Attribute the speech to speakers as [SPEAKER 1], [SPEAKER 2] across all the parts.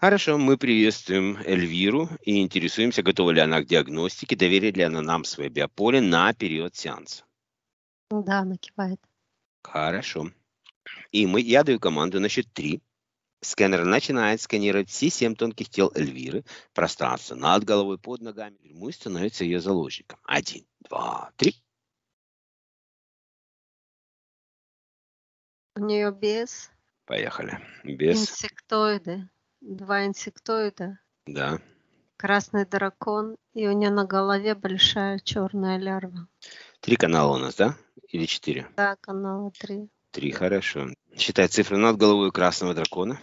[SPEAKER 1] Хорошо, мы приветствуем Эльвиру и интересуемся, готова ли она к диагностике, доверит ли она нам свое биополе на период сеанса.
[SPEAKER 2] Да, она кивает.
[SPEAKER 1] Хорошо. И мы, я даю команду на счет 3. Сканер начинает сканировать все семь тонких тел Эльвиры, пространство над головой, под ногами. Мы становится ее заложником. Один, два, три.
[SPEAKER 2] У нее без...
[SPEAKER 1] Поехали. Без...
[SPEAKER 2] Инсектоиды. Два инсектоида? Да. Красный дракон, и у нее на голове большая черная лярва.
[SPEAKER 1] Три канала у нас, да? Или четыре?
[SPEAKER 2] Да, канала три.
[SPEAKER 1] Три, хорошо. Считай цифры над головой красного дракона.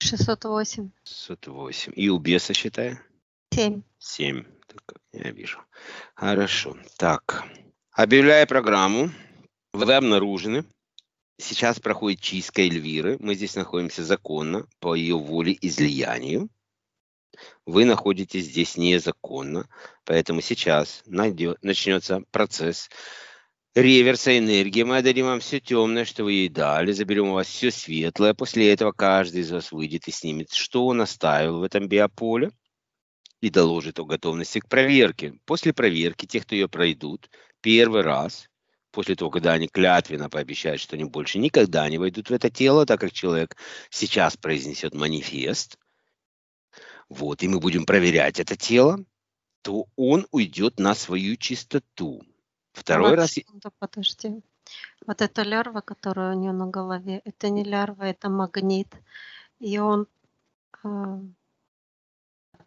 [SPEAKER 2] 608.
[SPEAKER 1] 608. И у беса считай? 7. 7. Так, я вижу. Хорошо. Так. Объявляю программу. Вы обнаружены сейчас проходит чистка Эльвиры. Мы здесь находимся законно, по ее воле и излиянию. Вы находитесь здесь незаконно, поэтому сейчас найдет, начнется процесс реверса энергии. Мы отдадим вам все темное, что вы ей дали, заберем у вас все светлое. После этого каждый из вас выйдет и снимет, что он оставил в этом биополе и доложит о готовности к проверке. После проверки те, кто ее пройдут, первый раз после того, когда они клятвенно пообещают, что они больше никогда не войдут в это тело, так как человек сейчас произнесет манифест, вот, и мы будем проверять это тело, то он уйдет на свою чистоту. Второй Макс, раз...
[SPEAKER 2] подожди. Вот эта лярва, которая у нее на голове, это не лярва, это магнит. И он э,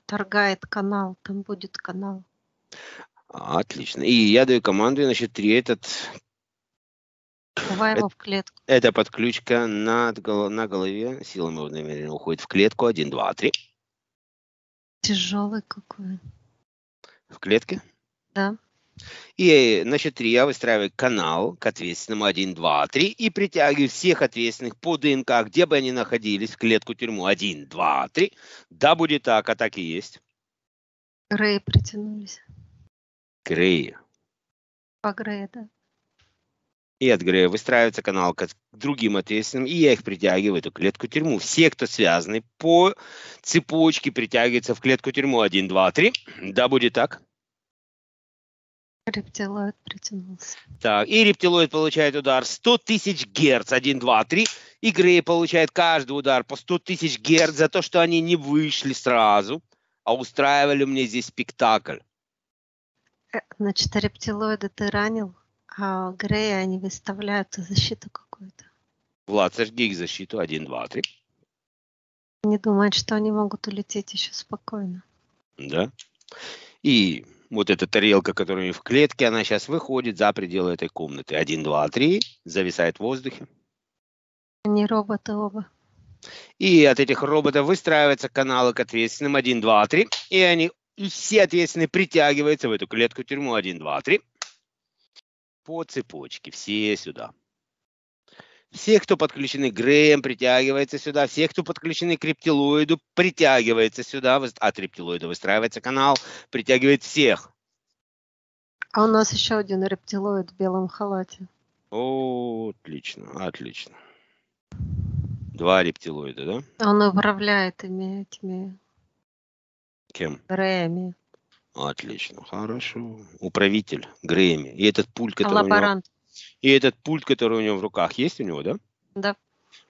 [SPEAKER 2] торгает канал, там будет канал.
[SPEAKER 1] Отлично. И я даю команду, значит, три этот...
[SPEAKER 2] Его в клетку.
[SPEAKER 1] Это подключка над, на голове. Сила моего намерения уходит в клетку. Один, два, три.
[SPEAKER 2] Тяжелый какой. В клетке? Да.
[SPEAKER 1] И на счет 3 я выстраиваю канал к ответственному 1, 2, 3 и притягиваю всех ответственных по ДНК, где бы они находились, в клетку тюрьму 1, 2, 3. Да, будет так, а так и есть.
[SPEAKER 2] Рэй притянулись. Грея. По а Грея, да.
[SPEAKER 1] И от Грея выстраивается канал к другим ответственным, и я их притягиваю в эту клетку-тюрьму. Все, кто связаны по цепочке, притягиваются в клетку-тюрьму. Один, два, три. Да, будет так.
[SPEAKER 2] Рептилоид притянулся.
[SPEAKER 1] Так, и рептилоид получает удар 100 тысяч герц. Один, два, три. И Грей получает каждый удар по 100 тысяч герц за то, что они не вышли сразу, а устраивали мне здесь спектакль.
[SPEAKER 2] Э, значит, а рептилоида ты ранил, а Грея они выставляют защиту какую-то.
[SPEAKER 1] Влад, зажги их защиту. Один, два, три.
[SPEAKER 2] Не думают, что они могут улететь еще спокойно.
[SPEAKER 1] Да. И вот эта тарелка, которая у них в клетке, она сейчас выходит за пределы этой комнаты. Один, два, три. Зависает в воздухе.
[SPEAKER 2] Они роботы оба.
[SPEAKER 1] И от этих роботов выстраиваются каналы к ответственным. Один, два, три. И они и все ответственные притягиваются в эту клетку тюрьму. Один, два, три. По цепочке. Все сюда. Все, кто подключены к Грэм, притягивается сюда. Все, кто подключены к рептилоиду, притягивается сюда. От рептилоида выстраивается канал, притягивает всех.
[SPEAKER 2] А у нас еще один рептилоид в белом халате.
[SPEAKER 1] О, отлично, отлично. Два рептилоида,
[SPEAKER 2] да? Он управляет ими, этими
[SPEAKER 1] Кем? Грэмми. Отлично, хорошо. Управитель Грэми И этот пульт, который Лаборант. у него... И этот пульт, который у него в руках, есть у него, да? Да.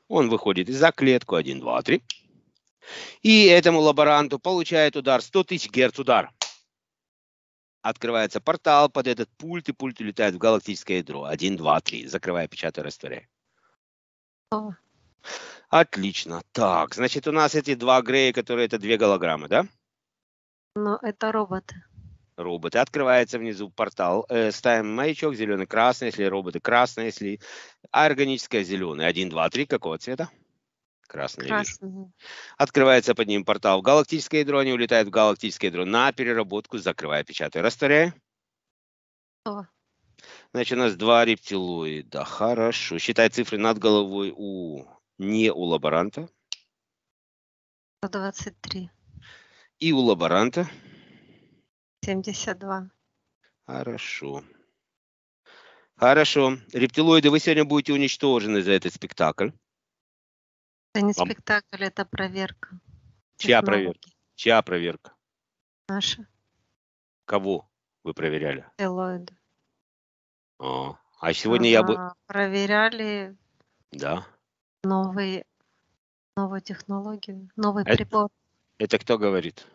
[SPEAKER 1] Он выходит из-за клетку. Один, два, три. И этому лаборанту получает удар 100 тысяч герц удар. Открывается портал под этот пульт, и пульт улетает в галактическое ядро. Один, два, три. Закрывая, печатая, растворяя. О. Отлично. Так, значит, у нас эти два Грея, которые это две голограммы, да?
[SPEAKER 2] Но это роботы.
[SPEAKER 1] Роботы. Открывается внизу портал. Э, ставим маячок, зеленый, красный, если роботы красные, если... А органическая зеленая. Один, два, три. Какого цвета? Красный.
[SPEAKER 2] Красный.
[SPEAKER 1] Открывается под ним портал в галактическое ядро. Они улетают в галактическое ядро на переработку. Закрывая, печатаю, растворяю. О. Значит, у нас два рептилоида. Хорошо. Считай цифры над головой у не у лаборанта.
[SPEAKER 2] 123.
[SPEAKER 1] И у лаборанта?
[SPEAKER 2] 72.
[SPEAKER 1] Хорошо. Хорошо. Рептилоиды, вы сегодня будете уничтожены за этот спектакль.
[SPEAKER 2] Это не Вам. спектакль, это проверка.
[SPEAKER 1] Чья технологии. проверка? Чья проверка? Наша. Кого вы проверяли? Рептилоиды. О, а, а сегодня а, я бы... А,
[SPEAKER 2] проверяли да. Новый. новую технологию, новый это... прибор.
[SPEAKER 1] Это кто говорит?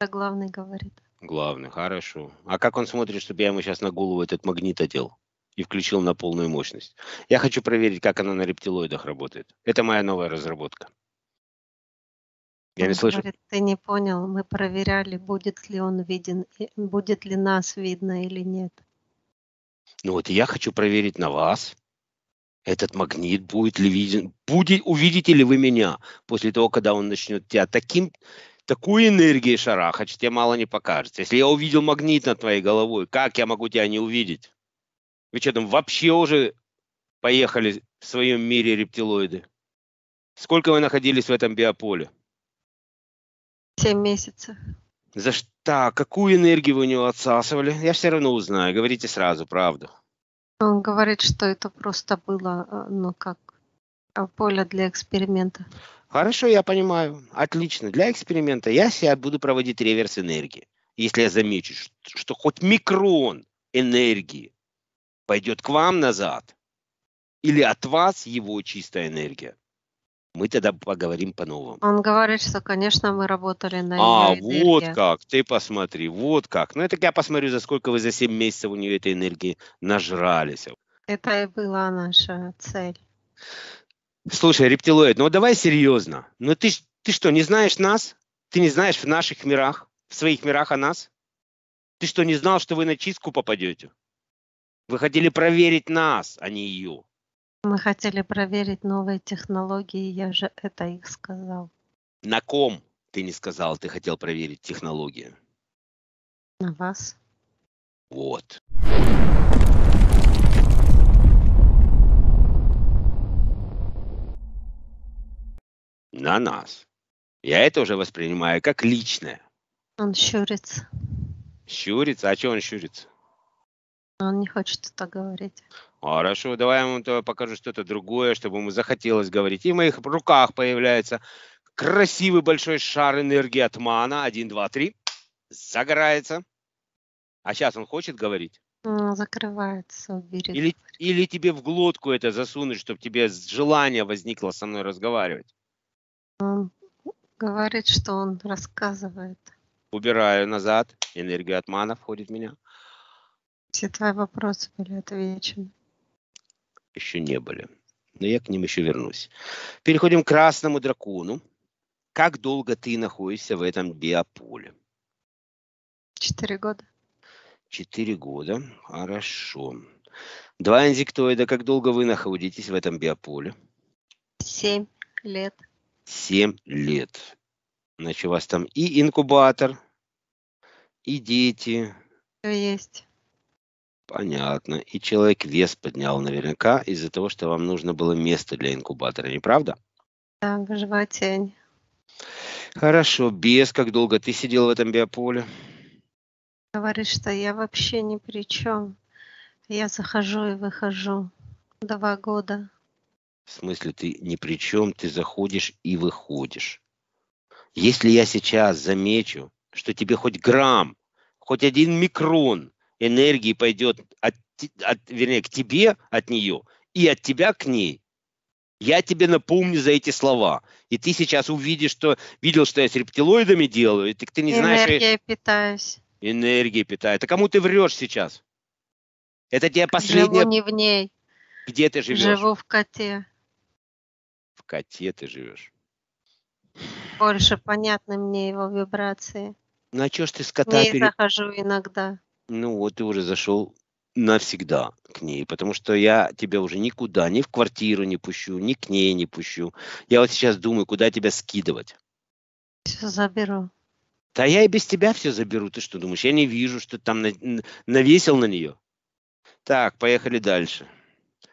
[SPEAKER 2] Это главный говорит.
[SPEAKER 1] Главный, хорошо. А как он смотрит, чтобы я ему сейчас на голову этот магнит одел и включил на полную мощность? Я хочу проверить, как она на рептилоидах работает. Это моя новая разработка. Я не слышу. Говорит,
[SPEAKER 2] ты не понял, мы проверяли, будет ли он виден, будет ли нас видно или нет.
[SPEAKER 1] Ну вот я хочу проверить на вас, этот магнит будет ли виден, будет, увидите ли вы меня после того, когда он начнет тебя таким, такую энергию шарахать, что тебе мало не покажется. Если я увидел магнит над твоей головой, как я могу тебя не увидеть? Вы что там вообще уже поехали в своем мире рептилоиды? Сколько вы находились в этом биополе?
[SPEAKER 2] Семь месяцев.
[SPEAKER 1] За что? Какую энергию вы у него отсасывали? Я все равно узнаю. Говорите сразу правду.
[SPEAKER 2] Он говорит, что это просто было, э, ну как, э, поле для эксперимента.
[SPEAKER 1] Хорошо, я понимаю. Отлично. Для эксперимента я себя буду проводить реверс энергии. Если я замечу, что хоть микрон энергии пойдет к вам назад, или от вас его чистая энергия, мы тогда поговорим по-новому.
[SPEAKER 2] Он говорит, что, конечно, мы работали на А, ее вот
[SPEAKER 1] как, ты посмотри, вот как. Ну, это я посмотрю, за сколько вы за 7 месяцев у нее этой энергии нажрались.
[SPEAKER 2] Это и была наша цель.
[SPEAKER 1] Слушай, рептилоид, ну давай серьезно. Ну ты, ты что, не знаешь нас? Ты не знаешь в наших мирах, в своих мирах о нас? Ты что, не знал, что вы на чистку попадете? Вы хотели проверить нас, а не ее.
[SPEAKER 2] Мы хотели проверить новые технологии, я же это их сказал.
[SPEAKER 1] На ком ты не сказал, ты хотел проверить технологии?
[SPEAKER 2] На вас. Вот.
[SPEAKER 1] На нас. Я это уже воспринимаю как личное.
[SPEAKER 2] Он щурится.
[SPEAKER 1] Щурится? А что он щурится?
[SPEAKER 2] Он не хочет это говорить.
[SPEAKER 1] Хорошо, давай я вам покажу что-то другое, чтобы ему захотелось говорить. И в моих руках появляется красивый большой шар энергии от мана. Один, два, три. Загорается. А сейчас он хочет говорить?
[SPEAKER 2] А, закрывается, уберет. Или,
[SPEAKER 1] или тебе в глотку это засунуть, чтобы тебе желание возникло со мной разговаривать?
[SPEAKER 2] Он а, говорит, что он рассказывает.
[SPEAKER 1] Убираю назад. Энергия от мана входит в меня.
[SPEAKER 2] Все твои вопросы были отвечены
[SPEAKER 1] еще не были. Но я к ним еще вернусь. Переходим к красному дракону. Как долго ты находишься в этом биополе?
[SPEAKER 2] Четыре года.
[SPEAKER 1] Четыре года. Хорошо. Два инзектоида. Как долго вы находитесь в этом биополе?
[SPEAKER 2] Семь лет.
[SPEAKER 1] Семь лет. Значит, у вас там и инкубатор, и дети.
[SPEAKER 2] Все есть.
[SPEAKER 1] Понятно. И человек вес поднял наверняка из-за того, что вам нужно было место для инкубатора, не правда?
[SPEAKER 2] Да, живая тень.
[SPEAKER 1] Хорошо. Без, как долго ты сидел в этом биополе?
[SPEAKER 2] Говорит, что я вообще ни при чем. Я захожу и выхожу. Два года.
[SPEAKER 1] В смысле, ты ни при чем, ты заходишь и выходишь. Если я сейчас замечу, что тебе хоть грамм, хоть один микрон энергии пойдет от, от, вернее, к тебе от нее и от тебя к ней. Я тебе напомню за эти слова. И ты сейчас увидишь, что видел, что я с рептилоидами делаю, и ты, ты не знаешь... Энергией
[SPEAKER 2] питаюсь.
[SPEAKER 1] Энергией питает. А кому ты врешь сейчас? Это тебе последнее. Живу
[SPEAKER 2] не в ней.
[SPEAKER 1] Где ты живешь? Живу
[SPEAKER 2] в коте.
[SPEAKER 1] В коте ты живешь.
[SPEAKER 2] Больше понятны мне его вибрации.
[SPEAKER 1] Ну а что ж ты с кота... Не пере...
[SPEAKER 2] захожу иногда.
[SPEAKER 1] Ну вот ты уже зашел навсегда к ней, потому что я тебя уже никуда, ни в квартиру не пущу, ни к ней не пущу. Я вот сейчас думаю, куда тебя скидывать. Все заберу. Да я и без тебя все заберу, ты что думаешь? Я не вижу, что ты там навесил на нее. Так, поехали дальше.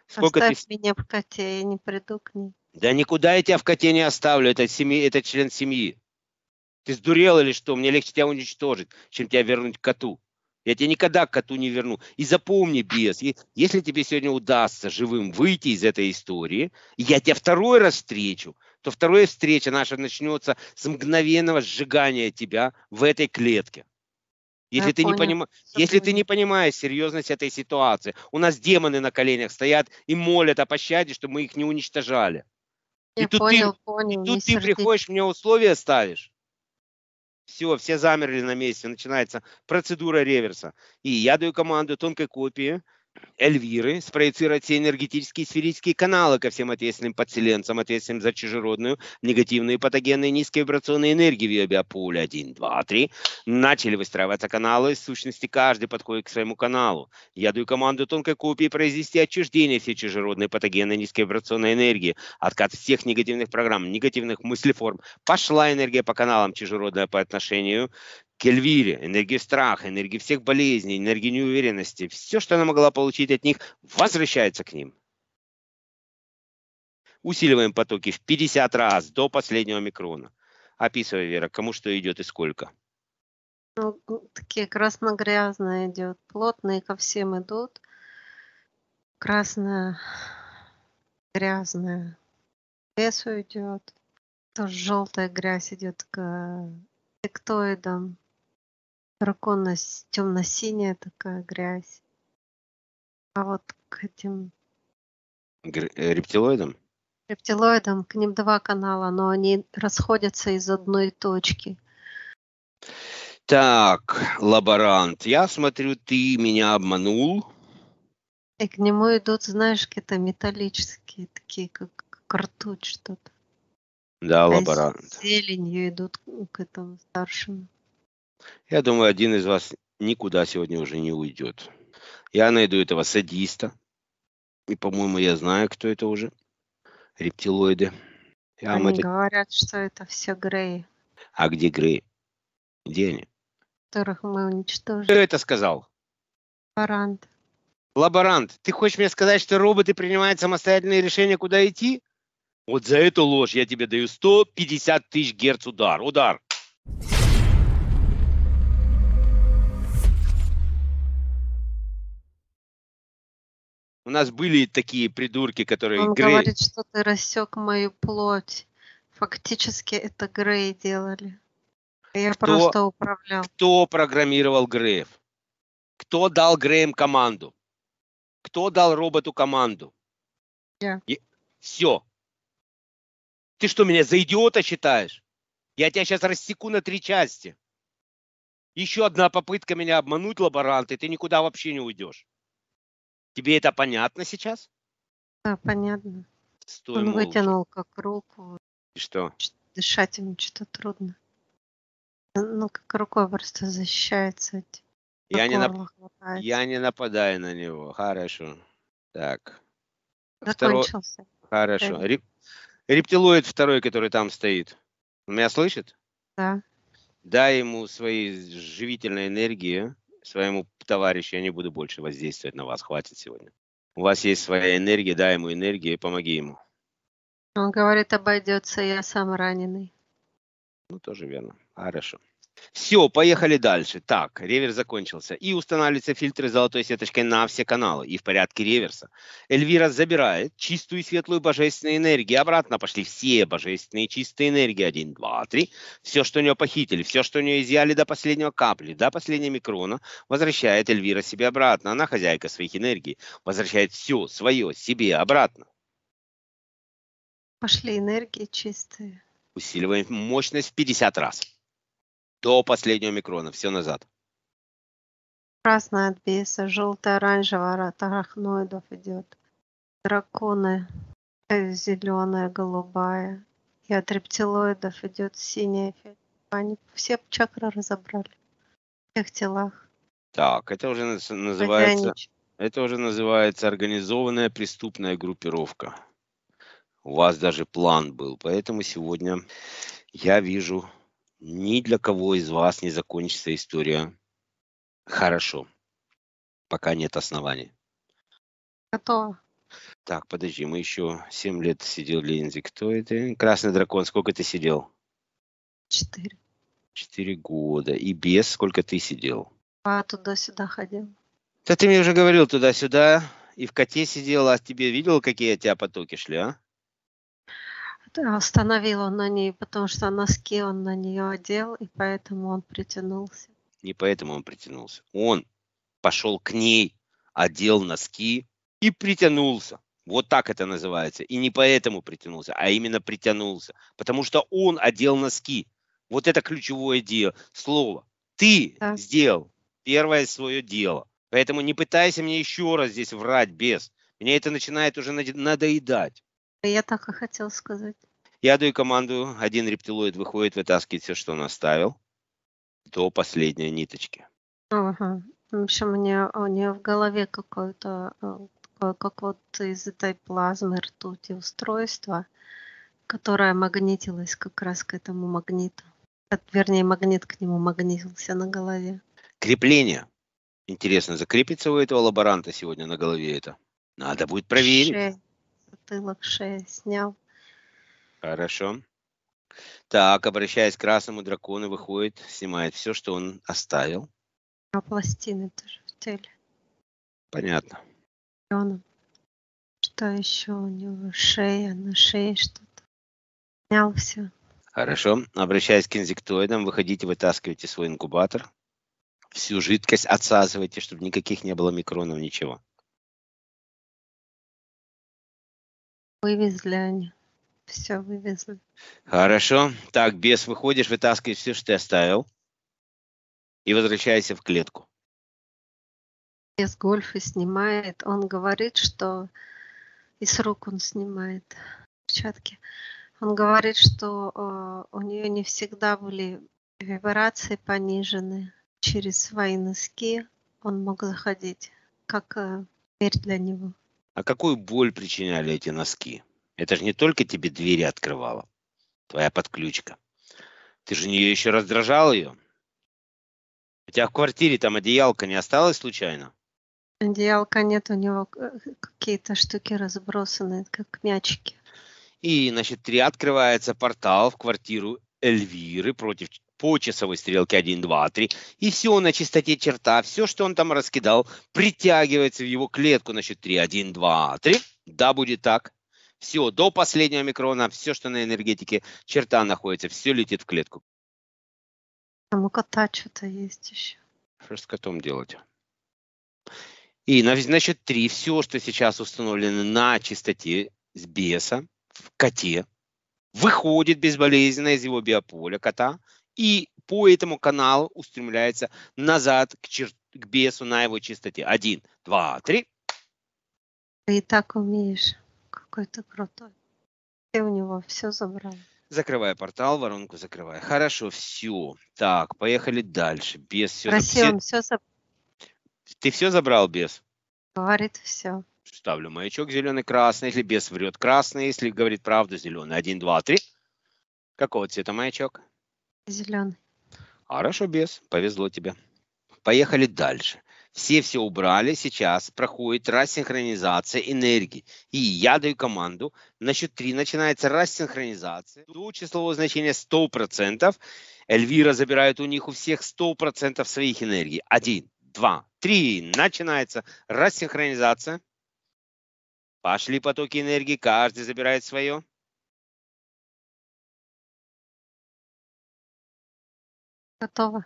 [SPEAKER 1] Сколько Оставь
[SPEAKER 2] ты... меня в коте, я не приду к ней.
[SPEAKER 1] Да никуда я тебя в коте не оставлю, это, семьи, это член семьи. Ты сдурел или что? Мне легче тебя уничтожить, чем тебя вернуть к коту. Я тебя никогда к коту не верну. И запомни, без. если тебе сегодня удастся живым выйти из этой истории, я тебя второй раз встречу, то вторая встреча наша начнется с мгновенного сжигания тебя в этой клетке.
[SPEAKER 2] Если, ты, понял. не поним...
[SPEAKER 1] Если ты не понимаешь серьезность этой ситуации, у нас демоны на коленях стоят и молят о пощаде, чтобы мы их не уничтожали. Я и тут понял, ты, понял, и тут ты приходишь, мне условия ставишь. Все, все замерли на месте, начинается процедура реверса. И я даю команду тонкой копии, Эльвиры, спроецировать все энергетические и сферические каналы ко всем ответственным подселенцам, ответственным за чужеродную, негативную, патогенную, низковибрационную энергии в ее биополе 1, 2, 3. Начали выстраиваться каналы, в сущности каждый подходит к своему каналу. Я даю команду тонкой копии произвести отчуждение всей чужеродной патогенной низковибрационной энергии, откат всех негативных программ, негативных мыслеформ. Пошла энергия по каналам чужеродная по отношению к Эльвире, энергию страха, энергию всех болезней, энергию неуверенности, все, что она могла получить от них, возвращается к ним. Усиливаем потоки в 50 раз до последнего микрона. Описывай, Вера, кому что идет и сколько.
[SPEAKER 2] Ну, такие красно-грязные идет, плотные ко всем идут. Красная, грязная к лесу идет. Тоже желтая грязь идет к тектоидам дракона темно-синяя такая грязь. А вот к этим...
[SPEAKER 1] Гр- э, рептилоидам?
[SPEAKER 2] Рептилоидам, к ним два канала, но они расходятся из одной точки.
[SPEAKER 1] Так, лаборант, я смотрю, ты меня обманул.
[SPEAKER 2] И к нему идут, знаешь, какие-то металлические, такие как картуть что-то.
[SPEAKER 1] Да, а лаборант. С
[SPEAKER 2] зеленью идут к этому старшему.
[SPEAKER 1] Я думаю, один из вас никуда сегодня уже не уйдет. Я найду этого садиста. И, по-моему, я знаю, кто это уже. Рептилоиды. Я они это...
[SPEAKER 2] говорят, что это все Греи.
[SPEAKER 1] А где Греи? Где они?
[SPEAKER 2] Которых мы уничтожили. Кто
[SPEAKER 1] это сказал? Лаборант. Лаборант, ты хочешь мне сказать, что роботы принимают самостоятельные решения, куда идти? Вот за эту ложь я тебе даю 150 тысяч герц удар. Удар. У нас были такие придурки, которые... Он Грей... говорит,
[SPEAKER 2] что ты рассек мою плоть. Фактически это Грей делали. Я кто, просто управлял.
[SPEAKER 1] Кто программировал Греев? Кто дал Греем команду? Кто дал роботу команду? Yeah. И... Все. Ты что, меня за идиота считаешь? Я тебя сейчас рассеку на три части. Еще одна попытка меня обмануть, лаборанты, ты никуда вообще не уйдешь. Тебе это понятно сейчас?
[SPEAKER 2] Да, понятно.
[SPEAKER 1] Стой Он молча. вытянул
[SPEAKER 2] как руку. И что? Дышать ему что-то трудно. Ну, как рукой просто защищается. Я не, нап... Я
[SPEAKER 1] не нападаю на него. Хорошо. Так. Закончился. Второ... Хорошо. Реп... Рептилоид второй, который там стоит. Он меня слышит? Да. Дай ему свои живительные энергии своему товарищу, я не буду больше воздействовать на вас, хватит сегодня. У вас есть своя энергия, дай ему энергию и помоги ему.
[SPEAKER 2] Он говорит, обойдется, я сам раненый.
[SPEAKER 1] Ну, тоже верно. Хорошо. Все, поехали дальше. Так, реверс закончился. И устанавливаются фильтры золотой сеточкой на все каналы и в порядке реверса. Эльвира забирает чистую светлую божественную энергию. Обратно пошли все божественные чистые энергии. Один, два, три. Все, что у нее похитили, все, что у нее изъяли до последнего капли, до последнего микрона, возвращает Эльвира себе обратно. Она хозяйка своих энергий. Возвращает все свое себе обратно.
[SPEAKER 2] Пошли энергии чистые.
[SPEAKER 1] Усиливаем мощность в 50 раз до последнего микрона, все назад.
[SPEAKER 2] Красная от беса, желтая, оранжевая от арахноидов идет. Драконы, э, зеленая, голубая. И от рептилоидов идет синяя. Они все чакры разобрали. В всех телах.
[SPEAKER 1] Так, это уже называется... Это уже называется организованная преступная группировка. У вас даже план был. Поэтому сегодня я вижу ни для кого из вас не закончится история хорошо, пока нет оснований. Готово. Так, подожди, мы еще 7 лет сидел Линзи. Кто это? Красный дракон, сколько ты сидел? Четыре. Четыре года. И без сколько ты сидел?
[SPEAKER 2] А, туда-сюда ходил.
[SPEAKER 1] Да ты мне уже говорил туда-сюда. И в коте сидела. а тебе видел, какие от тебя потоки шли, а?
[SPEAKER 2] Э, остановил он на ней, потому что носки он на нее одел, и поэтому он притянулся.
[SPEAKER 1] Не поэтому он притянулся. Он пошел к ней, одел носки и притянулся. Вот так это называется. И не поэтому притянулся, а именно притянулся. Потому что он одел носки. Вот это ключевое дело, слово. Ты да. сделал первое свое дело. Поэтому не пытайся мне еще раз здесь врать без. Меня это начинает уже надоедать.
[SPEAKER 2] Я так и хотел сказать.
[SPEAKER 1] Я даю команду, один рептилоид выходит, вытаскивает все, что он оставил, до последней ниточки.
[SPEAKER 2] Ага. В общем, у нее, у нее в голове какое-то, э, как вот из этой плазмы ртути устройство, которое магнитилось как раз к этому магниту. Вернее, магнит к нему магнитился на голове.
[SPEAKER 1] Крепление. Интересно, закрепится у этого лаборанта сегодня на голове это? Надо будет проверить.
[SPEAKER 2] Шея, затылок, шея снял.
[SPEAKER 1] Хорошо. Так, обращаясь к красному дракону, выходит, снимает все, что он оставил.
[SPEAKER 2] А пластины тоже в теле. Понятно. Он, что еще у него? Шея, на шее что-то. Снял все.
[SPEAKER 1] Хорошо. Обращаясь к инзектоидам, выходите, вытаскивайте свой инкубатор. Всю жидкость отсасывайте, чтобы никаких не было микронов, ничего.
[SPEAKER 2] Вывезли они. Все, вывезли.
[SPEAKER 1] Хорошо. Так, Бес выходишь, вытаскиваешь все, что ты оставил. И возвращайся в клетку.
[SPEAKER 2] Без гольфа снимает. Он говорит, что... И с рук он снимает перчатки. Он говорит, что э, у нее не всегда были вибрации понижены. Через свои носки он мог заходить, как э, дверь для него.
[SPEAKER 1] А какую боль причиняли эти носки? Это же не только тебе двери открывала, твоя подключка. Ты же нее еще раздражал ее. У тебя в квартире там одеялка не осталась случайно?
[SPEAKER 2] Одеялка нет, у него э, какие-то штуки разбросаны, как мячики.
[SPEAKER 1] И, значит, три открывается портал в квартиру Эльвиры против по часовой стрелке 1, 2, 3. И все на чистоте черта, все, что он там раскидал, притягивается в его клетку на счет 3, 1, 2, 3. Да, будет так все, до последнего микрона, все, что на энергетике черта находится, все летит в клетку.
[SPEAKER 2] Там у кота что-то есть еще.
[SPEAKER 1] Что с котом делать? И, значит, три, все, что сейчас установлено на чистоте с беса в коте, выходит безболезненно из его биополя кота, и по этому каналу устремляется назад к, чер... к бесу на его чистоте. Один, два, три.
[SPEAKER 2] Ты и так умеешь какой то крутой. Ты у него все забрал.
[SPEAKER 1] Закрывая портал, воронку закрывая. Хорошо, все. Так, поехали дальше. Без все. Проси, за... он все забрал. Ты все забрал, без?
[SPEAKER 2] Говорит, все.
[SPEAKER 1] Ставлю маячок зеленый, красный. Если без врет, красный. Если говорит правду, зеленый. Один, два, три. Какого цвета маячок? Зеленый. Хорошо, без. Повезло тебе. Поехали дальше. Все все убрали, сейчас проходит рассинхронизация энергии. И я даю команду, на счет 3 начинается рассинхронизация. До числового значения 100%. Эльвира забирает у них у всех 100% своих энергий. 1, 2, 3 Начинается рассинхронизация. Пошли потоки энергии, каждый забирает свое. Готово.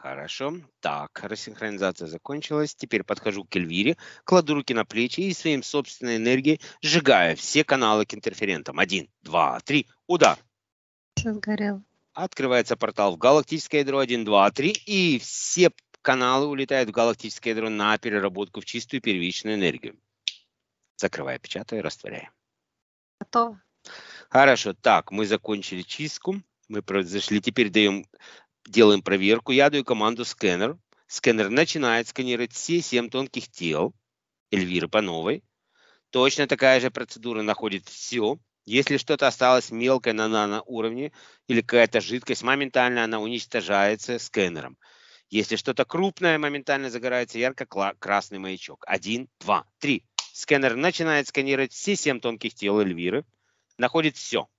[SPEAKER 1] Хорошо. Так, рассинхронизация закончилась. Теперь подхожу к Эльвире, кладу руки на плечи и своим собственной энергией сжигаю все каналы к интерферентам. Один, два, три. Удар.
[SPEAKER 2] Все сгорело.
[SPEAKER 1] Открывается портал в галактическое ядро Один, два, три. и все каналы улетают в галактическое ядро на переработку в чистую первичную энергию. Закрывая, печатаю, растворяю. Готово. Хорошо, так, мы закончили чистку. Мы произошли, теперь даем делаем проверку, я даю команду скэнер. Сканер начинает сканировать все семь тонких тел Эльвиры по новой. Точно такая же процедура находит все. Если что-то осталось мелкое на наноуровне или какая-то жидкость, моментально она уничтожается сканером. Если что-то крупное, моментально загорается ярко-красный маячок. Один, два, три. Сканер начинает сканировать все семь тонких тел Эльвиры, находит все –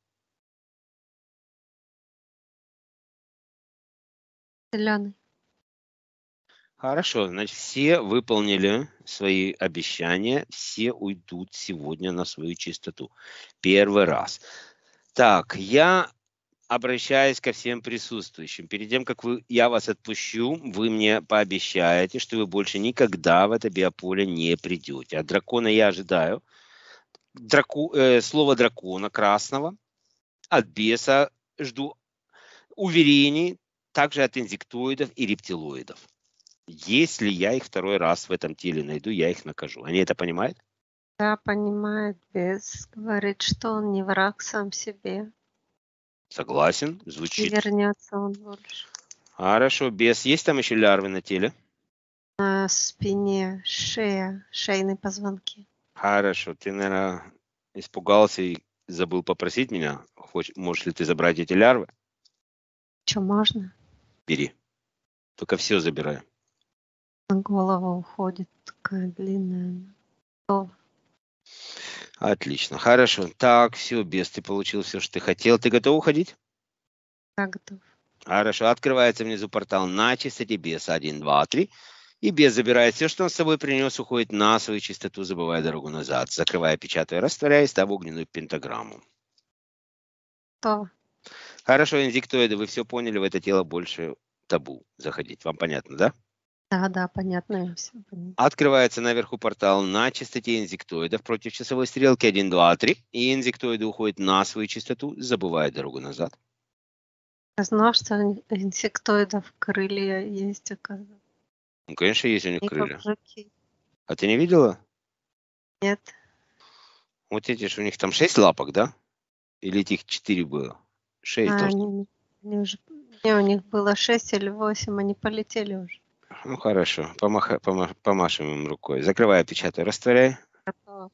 [SPEAKER 1] Зеленый. Хорошо, значит, все выполнили свои обещания, все уйдут сегодня на свою чистоту. Первый раз. Так, я обращаюсь ко всем присутствующим. Перед тем, как вы, я вас отпущу, вы мне пообещаете, что вы больше никогда в это биополе не придете. От дракона я ожидаю. Драку, э, слово дракона красного. От беса жду уверений, также от инсектоидов и рептилоидов. Если я их второй раз в этом теле найду, я их накажу. Они это понимают?
[SPEAKER 2] Да, понимает без. Говорит, что он не враг сам себе.
[SPEAKER 1] Согласен, звучит. И
[SPEAKER 2] вернется он больше.
[SPEAKER 1] Хорошо, без. Есть там еще лярвы на теле?
[SPEAKER 2] На спине, шея, шейные позвонки.
[SPEAKER 1] Хорошо, ты, наверное, испугался и забыл попросить меня, Хочешь, можешь ли ты забрать эти лярвы?
[SPEAKER 2] Что, можно?
[SPEAKER 1] бери. Только все забираю.
[SPEAKER 2] Голова уходит, такая длинная.
[SPEAKER 1] Отлично, хорошо. Так, все, без, ты получил все, что ты хотел. Ты готов уходить? Я готов. Хорошо, открывается внизу портал на чистоте без 1, 2, 3. И без забирает все, что он с собой принес, уходит на свою чистоту, забывая дорогу назад, закрывая, печатая, растворяясь, в огненную пентаграмму. Готово. Хорошо, инсектоиды, вы все поняли, в это тело больше табу заходить. Вам понятно, да?
[SPEAKER 2] Да, да, понятно. Все понятно.
[SPEAKER 1] Открывается наверху портал на частоте инсектоидов против часовой стрелки 1, 2, 3. И инсектоиды уходят на свою частоту, забывая дорогу назад.
[SPEAKER 2] Я знал, что инсектоидов крылья есть, оказывается.
[SPEAKER 1] Ну, конечно, есть у них И крылья. Кожуки. А ты не видела? Нет. Вот эти же у них там шесть лапок, да? Или этих четыре было? Шесть. А,
[SPEAKER 2] они, они уже, не, у них было шесть или восемь, они полетели уже.
[SPEAKER 1] Ну хорошо, Помаха, помаш, помашем им рукой. Закрывай, печатай, растворяй. Готово.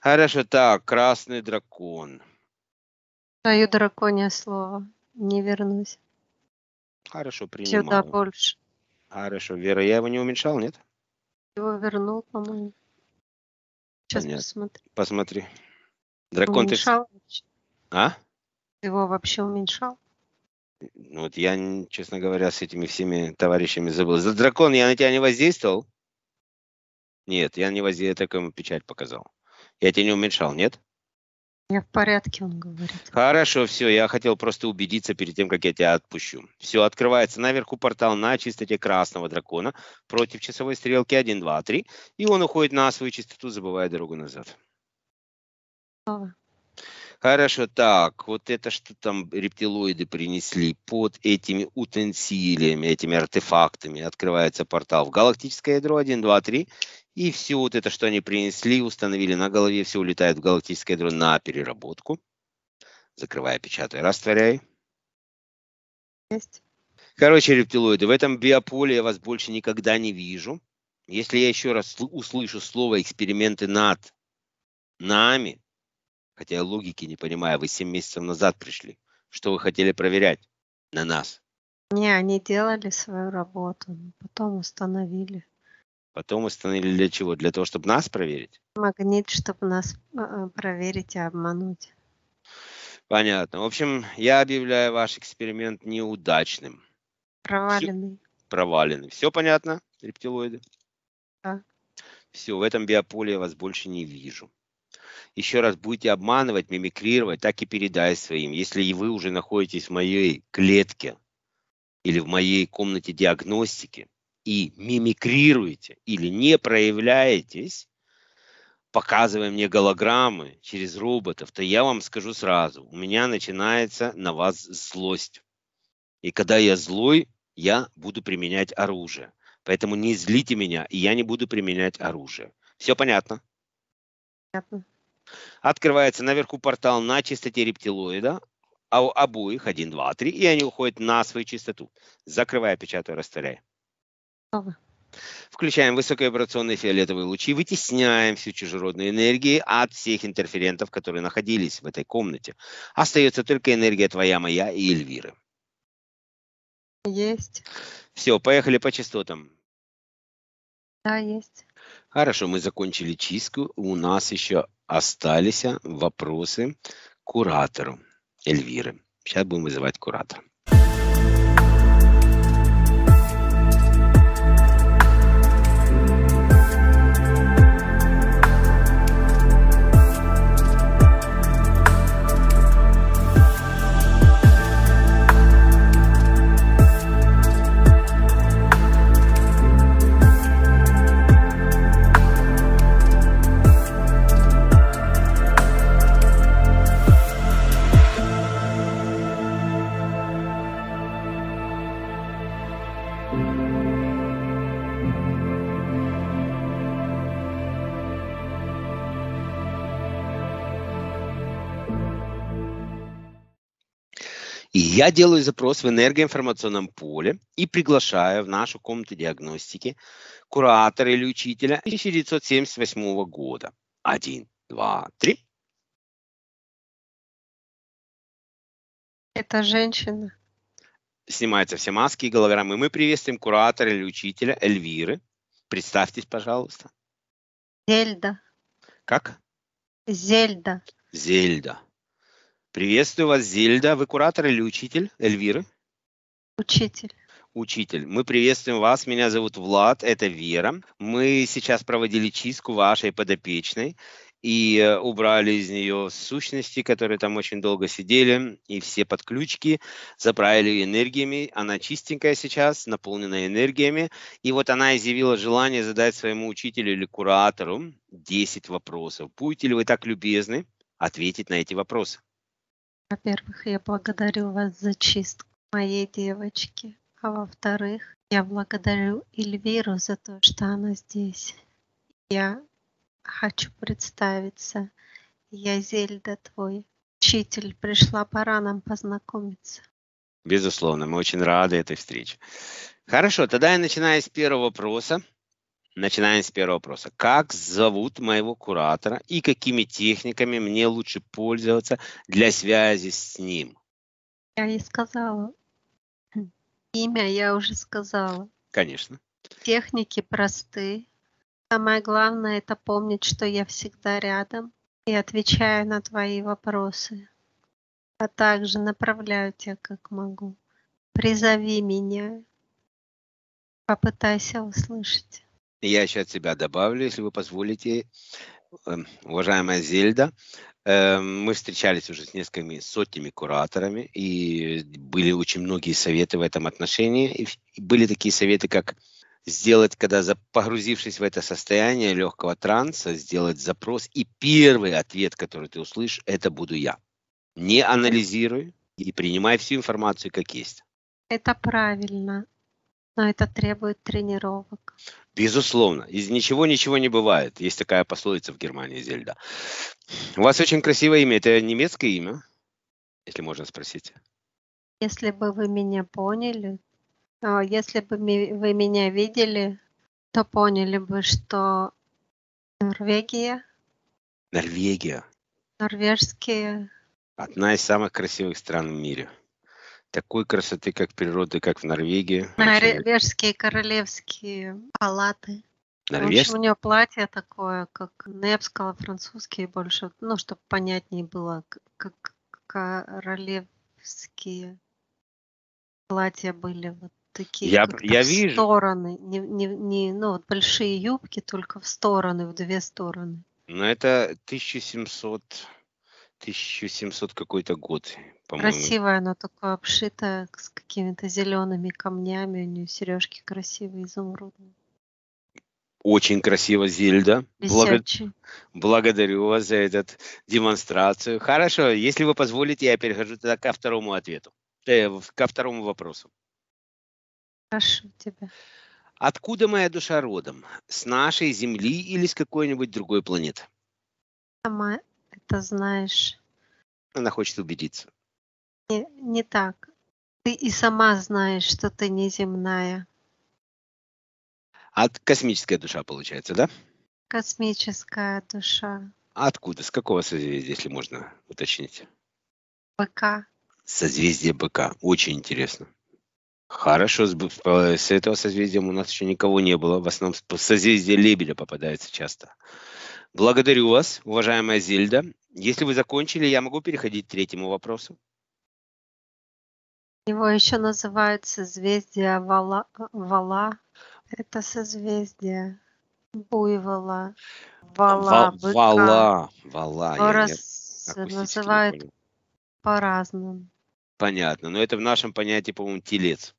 [SPEAKER 1] Хорошо, так, красный дракон.
[SPEAKER 2] Даю драконье слово, не вернусь.
[SPEAKER 1] Хорошо, принимаю. Сюда больше. Хорошо, Вера, я его не уменьшал, нет?
[SPEAKER 2] Его вернул, по-моему.
[SPEAKER 1] Сейчас Понятно. посмотри. Посмотри. Дракон уменьшал? ты... А?
[SPEAKER 2] его вообще уменьшал?
[SPEAKER 1] Ну Вот я, честно говоря, с этими всеми товарищами забыл. За дракон я на тебя не воздействовал? Нет, я не воздействовал, я только ему печать показал. Я тебя не уменьшал, нет?
[SPEAKER 2] Я в порядке, он говорит.
[SPEAKER 1] Хорошо, все, я хотел просто убедиться перед тем, как я тебя отпущу. Все, открывается наверху портал на чистоте красного дракона против часовой стрелки 1, 2, 3. И он уходит на свою чистоту, забывая дорогу назад. Снова. Хорошо, так, вот это что там рептилоиды принесли под этими утенсилиями, этими артефактами, открывается портал в галактическое ядро 1, 2, 3, и все вот это, что они принесли, установили на голове, все улетает в галактическое ядро на переработку. Закрывай, печатай, растворяй. Есть. Короче, рептилоиды, в этом биополе я вас больше никогда не вижу. Если я еще раз услышу слово эксперименты над нами, Хотя я логики не понимаю, вы 7 месяцев назад пришли. Что вы хотели проверять на нас?
[SPEAKER 2] Не, они делали свою работу, потом установили.
[SPEAKER 1] Потом установили для чего? Для того, чтобы нас проверить?
[SPEAKER 2] Магнит, чтобы нас э, э, проверить и обмануть.
[SPEAKER 1] Понятно. В общем, я объявляю ваш эксперимент неудачным.
[SPEAKER 2] Проваленный.
[SPEAKER 1] Все, проваленный. Все понятно, рептилоиды? Да. Все, в этом биополе я вас больше не вижу еще раз будете обманывать, мимикрировать, так и передай своим. Если и вы уже находитесь в моей клетке или в моей комнате диагностики и мимикрируете или не проявляетесь, показывая мне голограммы через роботов, то я вам скажу сразу, у меня начинается на вас злость. И когда я злой, я буду применять оружие. Поэтому не злите меня, и я не буду применять оружие. Все понятно? Понятно. Открывается наверху портал на частоте рептилоида, а у обоих 1, 2, 3, и они уходят на свою частоту. Закрывая, печатаю, растворяю. Включаем высоковибрационные фиолетовые лучи, вытесняем всю чужеродную энергию от всех интерферентов, которые находились в этой комнате. Остается только энергия твоя, моя и Эльвиры. Есть. Все, поехали по частотам.
[SPEAKER 2] Да, есть.
[SPEAKER 1] Хорошо, мы закончили чистку. У нас еще остались вопросы куратору Эльвиры. Сейчас будем вызывать куратора. Я делаю запрос в энергоинформационном поле и приглашаю в нашу комнату диагностики куратора или учителя 1978 года. Один, два, три.
[SPEAKER 2] Это женщина.
[SPEAKER 1] Снимаются все маски и голограммы. Мы приветствуем куратора или учителя Эльвиры. Представьтесь, пожалуйста. Зельда. Как?
[SPEAKER 2] Зельда.
[SPEAKER 1] Зельда. Приветствую вас, Зельда. Вы куратор или учитель Эльвиры? Учитель. Учитель, мы приветствуем вас. Меня зовут Влад, это Вера. Мы сейчас проводили чистку вашей подопечной и э, убрали из нее сущности, которые там очень долго сидели, и все подключки, заправили энергиями. Она чистенькая сейчас, наполнена энергиями. И вот она изъявила желание задать своему учителю или куратору 10 вопросов. Будете ли вы так любезны ответить на эти вопросы?
[SPEAKER 2] Во-первых, я благодарю вас за чистку моей девочки. А во-вторых, я благодарю Эльвиру за то, что она здесь. Я хочу представиться. Я Зельда твой учитель. Пришла пора нам познакомиться.
[SPEAKER 1] Безусловно, мы очень рады этой встрече. Хорошо, тогда я начинаю с первого вопроса. Начинаем с первого вопроса. Как зовут моего куратора и какими техниками мне лучше пользоваться для связи с ним?
[SPEAKER 2] Я не сказала. Имя я уже сказала. Конечно. Техники просты. Самое главное – это помнить, что я всегда рядом и отвечаю на твои вопросы, а также направляю тебя как могу. Призови меня, попытайся услышать
[SPEAKER 1] я еще от себя добавлю, если вы позволите, эм, уважаемая Зельда, эм, мы встречались уже с несколькими сотнями кураторами, и были очень многие советы в этом отношении. И были такие советы, как сделать, когда погрузившись в это состояние легкого транса, сделать запрос, и первый ответ, который ты услышишь, это буду я. Не анализируй и принимай всю информацию как есть.
[SPEAKER 2] Это правильно. Но это требует тренировок.
[SPEAKER 1] Безусловно. Из ничего ничего не бывает. Есть такая пословица в Германии, Зельда. У вас очень красивое имя. Это немецкое имя? Если можно спросить.
[SPEAKER 2] Если бы вы меня поняли, а, если бы вы меня видели, то поняли бы, что Норвегия.
[SPEAKER 1] Норвегия.
[SPEAKER 2] Норвежские.
[SPEAKER 1] Одна из самых красивых стран в мире такой красоты, как природы, как в Норвегии. Норвежские
[SPEAKER 2] королевские палаты. Норвежский? В общем, у нее платье такое, как Невского, французские больше, ну, чтобы понятнее было, как королевские платья были вот такие я, я в вижу. стороны, не, не, не, ну, вот большие юбки только в стороны, в две стороны.
[SPEAKER 1] Ну, это 1700, 1700 какой-то год, по-моему. Красивое
[SPEAKER 2] оно такое обшитое, с какими-то зелеными камнями. У нее сережки красивые, изумрудные.
[SPEAKER 1] Очень красиво, Зильда. Благ... Благодарю вас за эту демонстрацию. Хорошо, если вы позволите, я перехожу тогда ко второму ответу, э, ко второму вопросу. Прошу тебя. Откуда моя душа родом? С нашей Земли или с какой-нибудь другой планеты?
[SPEAKER 2] Сама это знаешь.
[SPEAKER 1] Она хочет убедиться
[SPEAKER 2] не, не так. Ты и сама знаешь, что ты не земная.
[SPEAKER 1] А космическая душа получается, да?
[SPEAKER 2] Космическая душа.
[SPEAKER 1] А откуда? С какого созвездия, если можно уточнить? БК. Созвездие БК. Очень интересно. Хорошо, с, с этого созвездия у нас еще никого не было. В основном созвездие Лебедя попадается часто. Благодарю вас, уважаемая Зельда. Если вы закончили, я могу переходить к третьему вопросу.
[SPEAKER 2] Его еще называют созвездие вала, вала. Это созвездие буйвола, вала, Вал, быка. Вала,
[SPEAKER 1] вала. Я раз
[SPEAKER 2] называют по-разному.
[SPEAKER 1] Понятно. Но это в нашем понятии, по-моему, телец.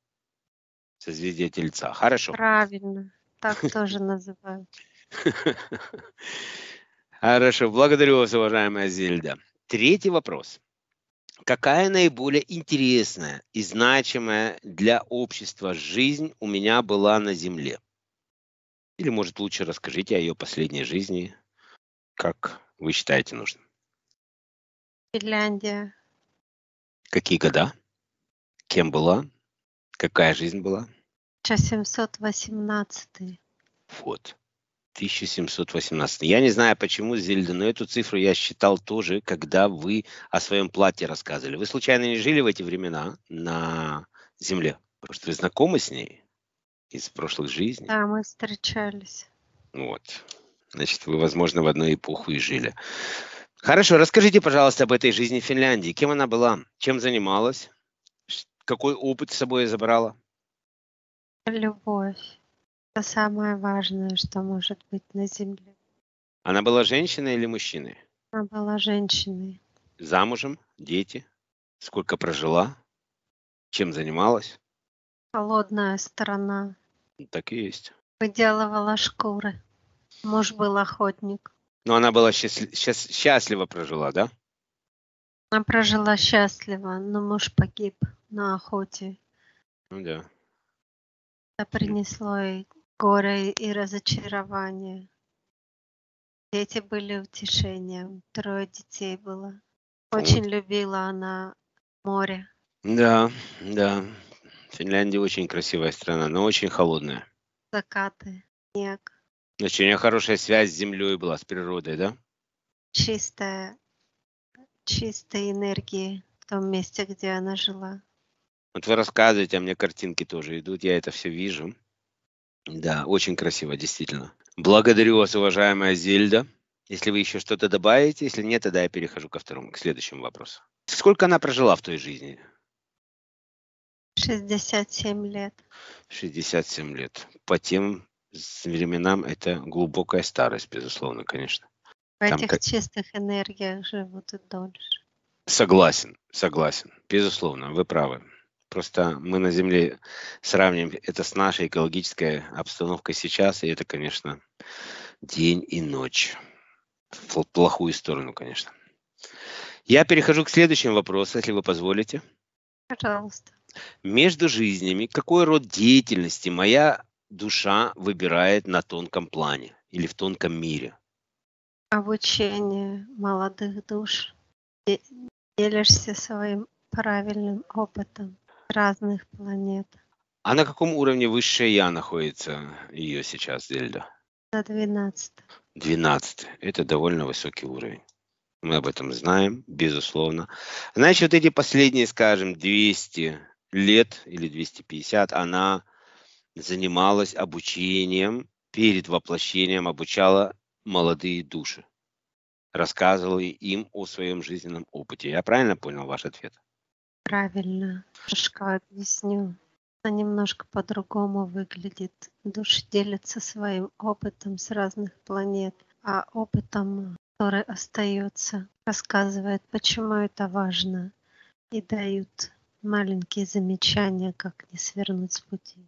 [SPEAKER 1] Созвездие тельца. Хорошо.
[SPEAKER 2] Правильно. Так тоже называют.
[SPEAKER 1] Хорошо. Благодарю вас, уважаемая Зельда. Третий вопрос какая наиболее интересная и значимая для общества жизнь у меня была на Земле? Или, может, лучше расскажите о ее последней жизни, как вы считаете нужным?
[SPEAKER 2] Финляндия.
[SPEAKER 1] Какие года? Кем была? Какая жизнь была?
[SPEAKER 2] 1718.
[SPEAKER 1] Вот. 1718. Я не знаю, почему, Зельда, но эту цифру я считал тоже, когда вы о своем платье рассказывали. Вы случайно не жили в эти времена на Земле? потому что вы знакомы с ней из прошлых жизней?
[SPEAKER 2] Да, мы встречались.
[SPEAKER 1] Вот. Значит, вы, возможно, в одной эпоху и жили. Хорошо, расскажите, пожалуйста, об этой жизни в Финляндии. Кем она была? Чем занималась? Какой опыт с собой забрала?
[SPEAKER 2] Любовь. Это самое важное, что может быть на земле.
[SPEAKER 1] Она была женщиной или мужчиной?
[SPEAKER 2] Она была женщиной.
[SPEAKER 1] Замужем? Дети? Сколько прожила? Чем занималась?
[SPEAKER 2] Холодная сторона.
[SPEAKER 1] Ну, так и есть.
[SPEAKER 2] Выделывала шкуры. Муж был охотник.
[SPEAKER 1] Но она была счастлива счаст, счастливо прожила, да?
[SPEAKER 2] Она прожила счастливо, но муж погиб на охоте. Ну да. Это принесло ей горе и разочарование. Дети были утешением, трое детей было. Очень вот. любила она море.
[SPEAKER 1] Да, да. Финляндия очень красивая страна, но очень холодная.
[SPEAKER 2] Закаты, снег.
[SPEAKER 1] Значит, у нее хорошая связь с землей была, с природой, да?
[SPEAKER 2] Чистая, чистая энергия в том месте, где она жила.
[SPEAKER 1] Вот вы рассказываете, а мне картинки тоже идут, я это все вижу. Да, очень красиво, действительно. Благодарю вас, уважаемая Зельда. Если вы еще что-то добавите, если нет, тогда я перехожу ко второму, к следующему вопросу. Сколько она прожила в той жизни?
[SPEAKER 2] 67 лет.
[SPEAKER 1] 67 лет. По тем временам это глубокая старость, безусловно, конечно. В Там этих как...
[SPEAKER 2] чистых энергиях живут и дольше.
[SPEAKER 1] Согласен, согласен. Безусловно, вы правы. Просто мы на Земле сравним это с нашей экологической обстановкой сейчас, и это, конечно, день и ночь. В плохую сторону, конечно. Я перехожу к следующему вопросу, если вы позволите.
[SPEAKER 2] Пожалуйста.
[SPEAKER 1] Между жизнями какой род деятельности моя душа выбирает на тонком плане или в тонком мире?
[SPEAKER 2] Обучение молодых душ. Делишься своим правильным опытом разных планет.
[SPEAKER 1] А на каком уровне высшее я находится ее сейчас, Зельда?
[SPEAKER 2] На 12.
[SPEAKER 1] 12. Это довольно высокий уровень. Мы об этом знаем, безусловно. Значит, вот эти последние, скажем, 200 лет или 250, она занималась обучением, перед воплощением обучала молодые души. Рассказывала им о своем жизненном опыте. Я правильно понял ваш ответ?
[SPEAKER 2] Правильно, Сашка объясню. Она немножко по-другому выглядит. Души делятся своим опытом с разных планет, а опытом, который остается, рассказывает, почему это важно, и дают маленькие замечания, как не свернуть с пути.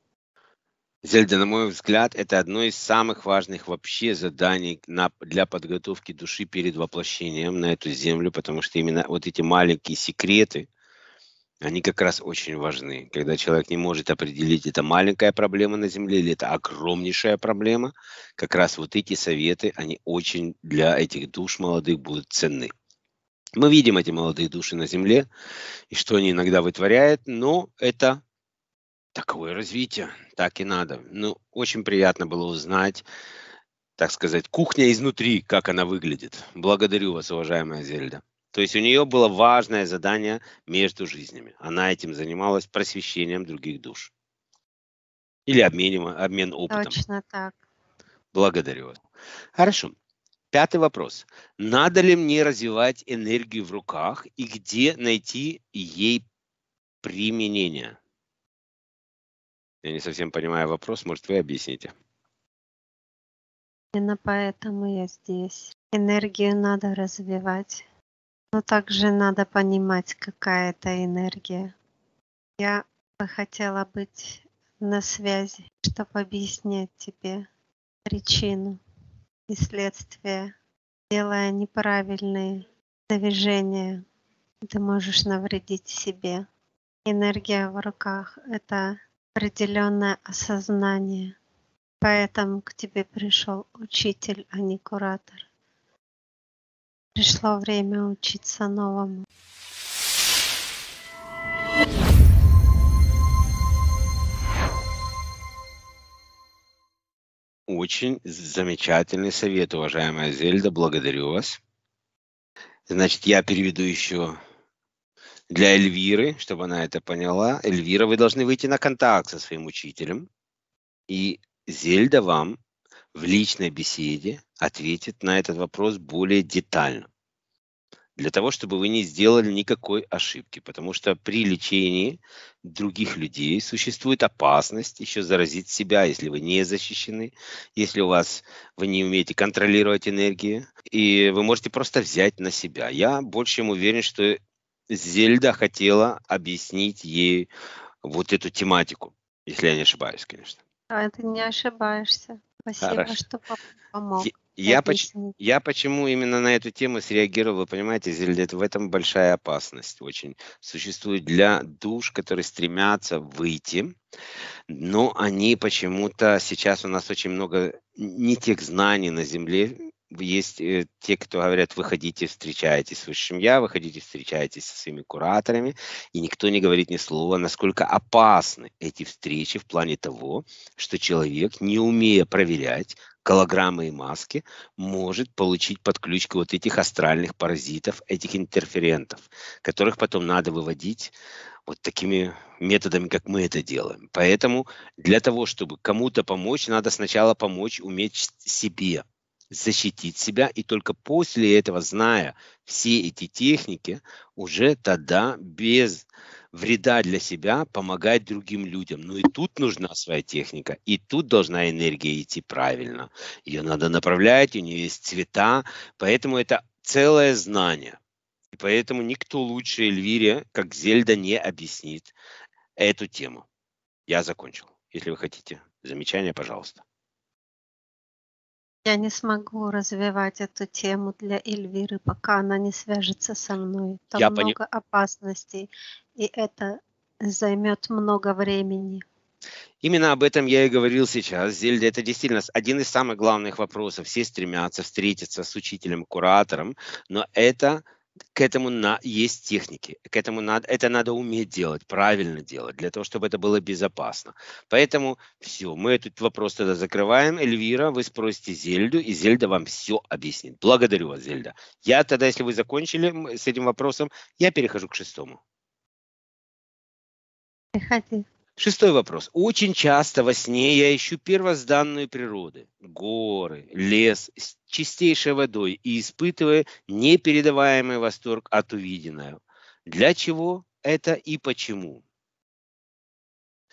[SPEAKER 1] Зельда, на мой взгляд, это одно из самых важных вообще заданий на, для подготовки души перед воплощением на эту землю, потому что именно вот эти маленькие секреты, они как раз очень важны. Когда человек не может определить, это маленькая проблема на Земле или это огромнейшая проблема, как раз вот эти советы, они очень для этих душ молодых будут ценны. Мы видим эти молодые души на Земле и что они иногда вытворяют, но это такое развитие, так и надо. Ну, очень приятно было узнать, так сказать, кухня изнутри, как она выглядит. Благодарю вас, уважаемая Зельда. То есть у нее было важное задание между жизнями. Она этим занималась просвещением других душ. Или обмен, обмен опытом.
[SPEAKER 2] Точно так.
[SPEAKER 1] Благодарю вас. Хорошо. Пятый вопрос. Надо ли мне развивать энергию в руках и где найти ей применение? Я не совсем понимаю вопрос, может, вы объясните. Именно
[SPEAKER 2] поэтому я здесь. Энергию надо развивать. Но также надо понимать, какая это энергия. Я бы хотела быть на связи, чтобы объяснять тебе причину и следствие. Делая неправильные движения, ты можешь навредить себе. Энергия в руках — это определенное осознание. Поэтому к тебе пришел учитель, а не куратор. Пришло время учиться новому.
[SPEAKER 1] Очень замечательный совет, уважаемая Зельда. Благодарю вас. Значит, я переведу еще для Эльвиры, чтобы она это поняла. Эльвира, вы должны выйти на контакт со своим учителем. И Зельда вам в личной беседе ответит на этот вопрос более детально. Для того, чтобы вы не сделали никакой ошибки. Потому что при лечении других людей существует опасность еще заразить себя, если вы не защищены, если у вас вы не умеете контролировать энергию. И вы можете просто взять на себя. Я больше чем уверен, что Зельда хотела объяснить ей вот эту тематику, если я не ошибаюсь, конечно.
[SPEAKER 2] А ты не ошибаешься. Спасибо, Хорошо. что помог. Я, поч-
[SPEAKER 1] я почему именно на эту тему среагировал, вы понимаете, Зельдет, в этом большая опасность очень существует для душ, которые стремятся выйти, но они почему-то сейчас у нас очень много не тех знаний на Земле, есть э, те, кто говорят, выходите, встречайтесь. Вы семья, выходите, встречайтесь со своими кураторами. И никто не говорит ни слова, насколько опасны эти встречи в плане того, что человек, не умея проверять голограммы и маски, может получить под подключку вот этих астральных паразитов, этих интерферентов, которых потом надо выводить вот такими методами, как мы это делаем. Поэтому для того, чтобы кому-то помочь, надо сначала помочь уметь себе защитить себя, и только после этого, зная все эти техники, уже тогда без вреда для себя помогать другим людям. Ну и тут нужна своя техника, и тут должна энергия идти правильно. Ее надо направлять, у нее есть цвета, поэтому это целое знание. И поэтому никто лучше Эльвире, как Зельда, не объяснит эту тему. Я закончил. Если вы хотите замечания, пожалуйста.
[SPEAKER 2] Я не смогу развивать эту тему для Эльвиры, пока она не свяжется со мной. Там Я много пони... опасностей, и это займет много времени.
[SPEAKER 1] Именно об этом я и говорил сейчас. Зельда – это действительно один из самых главных вопросов. Все стремятся встретиться с учителем, куратором, но это – к этому на, есть техники, к этому надо, это надо уметь делать, правильно делать, для того, чтобы это было безопасно. Поэтому все, мы этот вопрос тогда закрываем. Эльвира, вы спросите Зельду, и Зельда вам все объяснит. Благодарю вас, Зельда. Я тогда, если вы закончили с этим вопросом, я перехожу к шестому. Приходи. Шестой вопрос. Очень часто во сне я ищу первозданную природы. Горы, лес, чистейшей водой и испытывая непередаваемый восторг от увиденного. Для чего это и почему?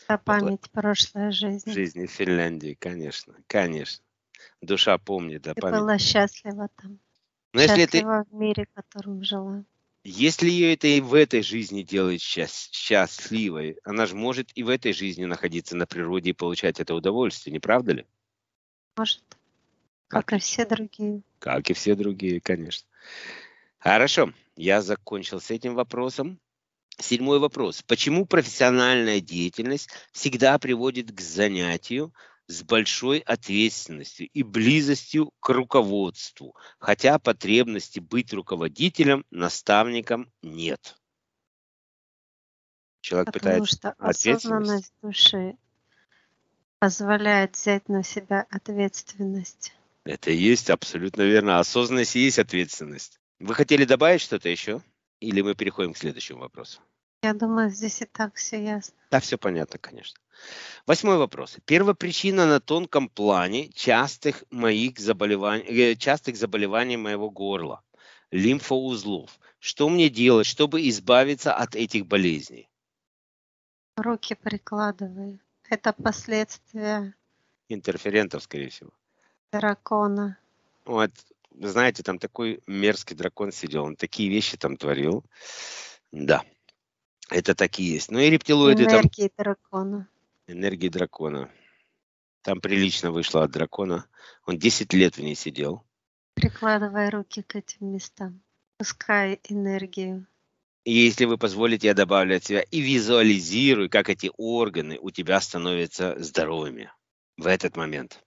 [SPEAKER 2] Это память прошлой жизни.
[SPEAKER 1] Жизни в Финляндии, конечно, конечно. Душа помнит. Да, Ты память. была
[SPEAKER 2] счастлива там. Но счастлива если ты... в мире, в котором жила.
[SPEAKER 1] Если ее это и в этой жизни делает счастливой, она же может и в этой жизни находиться на природе и получать это удовольствие, не правда ли? Может. Как
[SPEAKER 2] и все другие.
[SPEAKER 1] Как и все другие, конечно. Хорошо, я закончил с этим вопросом. Седьмой вопрос. Почему профессиональная деятельность всегда приводит к занятию с большой ответственностью и близостью к руководству, хотя потребности быть руководителем, наставником нет? Человек Потому пытается что осознанность
[SPEAKER 2] души позволяет взять на себя ответственность.
[SPEAKER 1] Это и есть абсолютно верно. Осознанность и есть ответственность. Вы хотели добавить что-то еще? Или мы переходим к следующему вопросу?
[SPEAKER 2] Я думаю, здесь и так все ясно.
[SPEAKER 1] Да, все понятно, конечно. Восьмой вопрос. Первопричина на тонком плане частых моих заболеваний, э, частых заболеваний моего горла, лимфоузлов. Что мне делать, чтобы избавиться от этих болезней?
[SPEAKER 2] Руки прикладывай. Это последствия.
[SPEAKER 1] Интерферентов, скорее всего.
[SPEAKER 2] Дракона.
[SPEAKER 1] Вот, знаете, там такой мерзкий дракон сидел, он такие вещи там творил. Да, это такие есть. Ну и рептилоиды Энергии там... Энергии
[SPEAKER 2] дракона.
[SPEAKER 1] Энергии дракона. Там прилично вышло от дракона. Он 10 лет в ней сидел.
[SPEAKER 2] Прикладывая руки к этим местам. Пускай энергию.
[SPEAKER 1] И если вы позволите, я добавлю от себя и визуализируй, как эти органы у тебя становятся здоровыми в этот момент.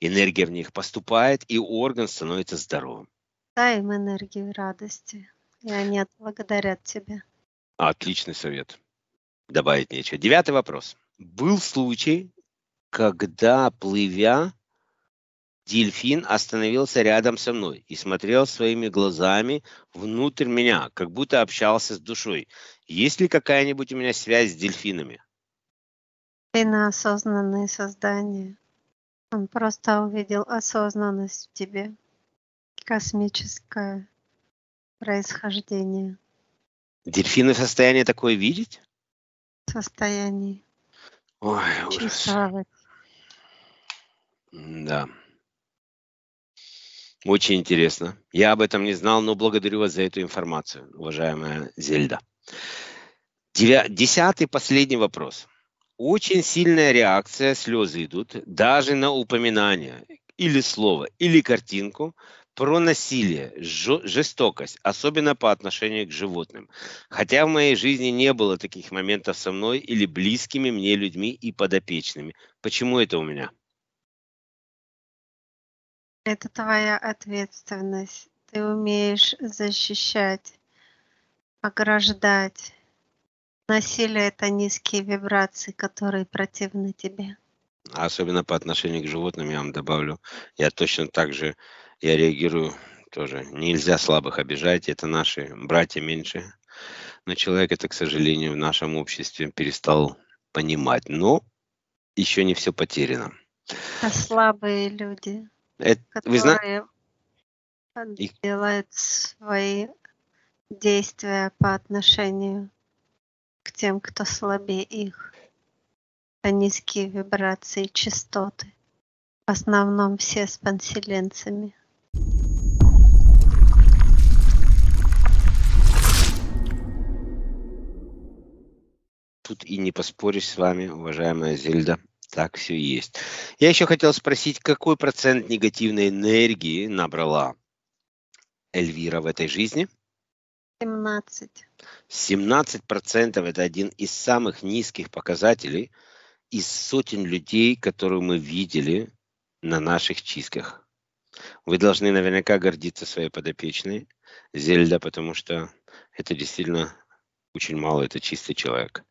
[SPEAKER 1] Энергия в них поступает, и орган становится здоровым.
[SPEAKER 2] Дай им энергию радости, и они отблагодарят тебя.
[SPEAKER 1] Отличный совет. Добавить нечего. Девятый вопрос. Был случай, когда, плывя, дельфин остановился рядом со мной и смотрел своими глазами внутрь меня, как будто общался с душой. Есть ли какая-нибудь у меня связь с дельфинами?
[SPEAKER 2] Ты на осознанные создания. Он просто увидел осознанность в тебе, космическое происхождение.
[SPEAKER 1] Дельфины в состоянии такое видеть?
[SPEAKER 2] В состоянии. Ой, ужас.
[SPEAKER 1] Да. Очень интересно. Я об этом не знал, но благодарю вас за эту информацию, уважаемая Зельда. Девя... Десятый, последний вопрос. Очень сильная реакция, слезы идут, даже на упоминание или слово, или картинку про насилие, жестокость, особенно по отношению к животным. Хотя в моей жизни не было таких моментов со мной или близкими мне людьми и подопечными. Почему это у меня?
[SPEAKER 2] Это твоя ответственность. Ты умеешь защищать, ограждать. Насилие – это низкие вибрации, которые противны тебе.
[SPEAKER 1] Особенно по отношению к животным, я вам добавлю. Я точно так же, я реагирую тоже. Нельзя слабых обижать, это наши братья меньше. Но человек это, к сожалению, в нашем обществе перестал понимать. Но еще не все потеряно.
[SPEAKER 2] А слабые люди, это, которые вы зна... делают свои действия по отношению к тем, кто слабее их, а низкие вибрации частоты, в основном все с панселенцами.
[SPEAKER 1] Тут и не поспоришь с вами, уважаемая Зельда. Так все есть. Я еще хотел спросить, какой процент негативной энергии набрала Эльвира в этой жизни?
[SPEAKER 2] 17.
[SPEAKER 1] 17% это один из самых низких показателей из сотен людей, которые мы видели на наших чистках. Вы должны наверняка гордиться своей подопечной, Зельда, потому что это действительно очень мало, это чистый человек.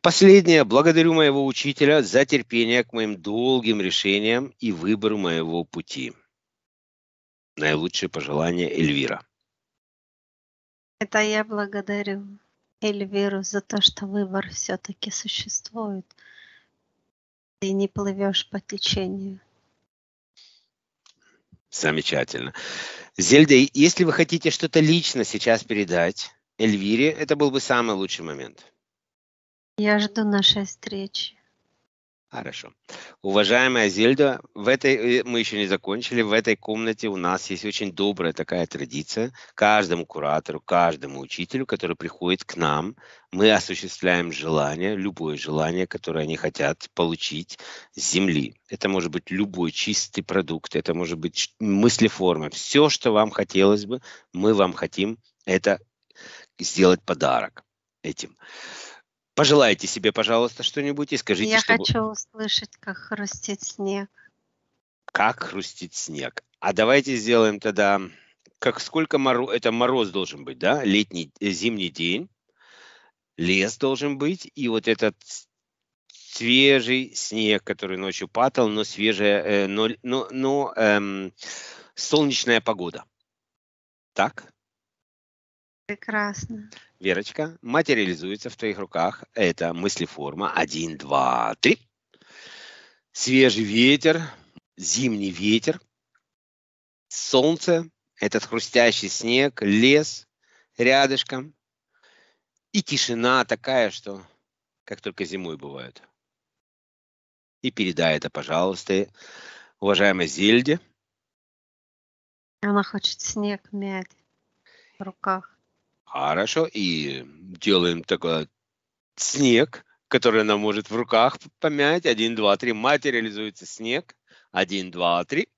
[SPEAKER 1] Последнее. Благодарю моего учителя за терпение к моим долгим решениям и выбору моего пути. Наилучшие пожелания Эльвира.
[SPEAKER 2] Это я благодарю Эльвиру за то, что выбор все-таки существует. Ты не плывешь по течению.
[SPEAKER 1] Замечательно. Зельда, если вы хотите что-то лично сейчас передать Эльвире, это был бы самый лучший момент.
[SPEAKER 2] Я жду нашей встречи.
[SPEAKER 1] Хорошо. Уважаемая Зельда, в этой, э, мы еще не закончили. В этой комнате у нас есть очень добрая такая традиция. Каждому куратору, каждому учителю, который приходит к нам, мы осуществляем желание, любое желание, которое они хотят получить с земли. Это может быть любой чистый продукт, это может быть мыслеформа. Все, что вам хотелось бы, мы вам хотим это сделать подарок этим. Пожелайте себе, пожалуйста, что-нибудь и скажите, Я чтобы... хочу
[SPEAKER 2] услышать, как хрустит снег.
[SPEAKER 1] Как хрустит снег. А давайте сделаем тогда... Как сколько мороз... Это мороз должен быть, да? Летний, э, зимний день. Лес должен быть. И вот этот свежий снег, который ночью падал, но свежая... Э, но но, но эм, солнечная погода. Так?
[SPEAKER 2] Прекрасно.
[SPEAKER 1] Верочка, материализуется в твоих руках. Это мыслеформа. Один, два, три. Свежий ветер, зимний ветер, солнце, этот хрустящий снег, лес рядышком. И тишина такая, что как только зимой бывает. И передай это, пожалуйста, уважаемой Зельде.
[SPEAKER 2] Она хочет снег мять в руках.
[SPEAKER 1] Хорошо, и делаем такой снег, который она может в руках помять. Один, два, три. Материализуется снег. Один, два, три.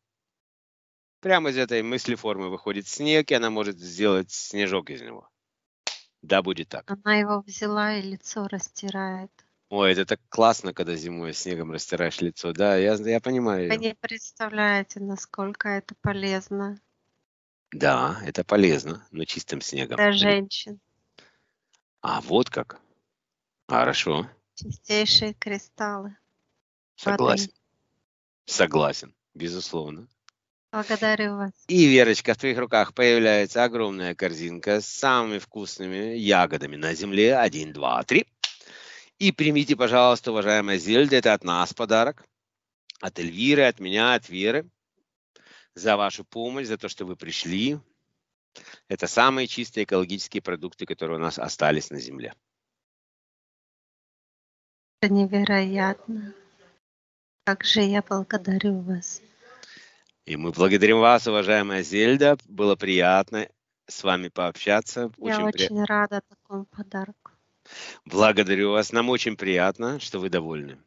[SPEAKER 1] Прямо из этой мысли формы выходит снег, и она может сделать снежок из него. Да, будет так. Она
[SPEAKER 2] его взяла и лицо растирает.
[SPEAKER 1] Ой, это так классно, когда зимой снегом растираешь лицо. Да, я, я понимаю. Вы не
[SPEAKER 2] представляете, насколько это полезно.
[SPEAKER 1] Да, это полезно, но чистым снегом. Для женщин. А вот как. Хорошо.
[SPEAKER 2] Чистейшие кристаллы.
[SPEAKER 1] Согласен. Воды. Согласен, безусловно.
[SPEAKER 2] Благодарю вас.
[SPEAKER 1] И, Верочка, в твоих руках появляется огромная корзинка с самыми вкусными ягодами на земле. Один, два, три. И примите, пожалуйста, уважаемая Зельда, это от нас подарок. От Эльвиры, от меня, от Веры за вашу помощь, за то, что вы пришли. Это самые чистые экологические продукты, которые у нас остались на Земле.
[SPEAKER 2] Это невероятно. Как же я благодарю вас.
[SPEAKER 1] И мы благодарим вас, уважаемая Зельда. Было приятно с вами пообщаться. я очень, при... очень
[SPEAKER 2] рада такому подарку.
[SPEAKER 1] Благодарю вас. Нам очень приятно, что вы довольны.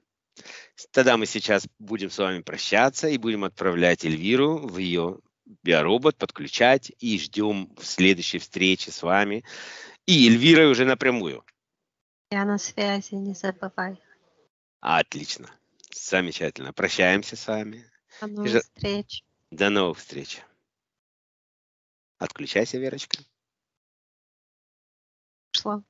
[SPEAKER 1] Тогда мы сейчас будем с вами прощаться и будем отправлять Эльвиру в ее биоробот, подключать и ждем в следующей встрече с вами. И Эльвирой уже напрямую.
[SPEAKER 2] Я на связи, не забывай.
[SPEAKER 1] Отлично. Замечательно. Прощаемся с вами.
[SPEAKER 2] До новых Ж... встреч.
[SPEAKER 1] До новых встреч. Отключайся, Верочка. Шло.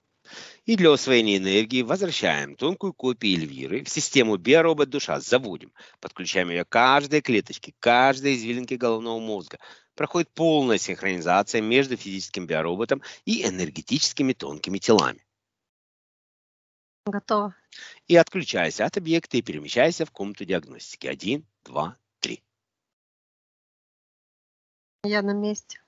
[SPEAKER 1] И для освоения энергии возвращаем тонкую копию Эльвиры в систему биоробот-душа, заводим, подключаем ее к каждой клеточке, каждой извилинке головного мозга. Проходит полная синхронизация между физическим биороботом и энергетическими тонкими телами. Готово. И отключайся от объекта и перемещайся в комнату диагностики. Один, два, три.
[SPEAKER 2] Я на месте.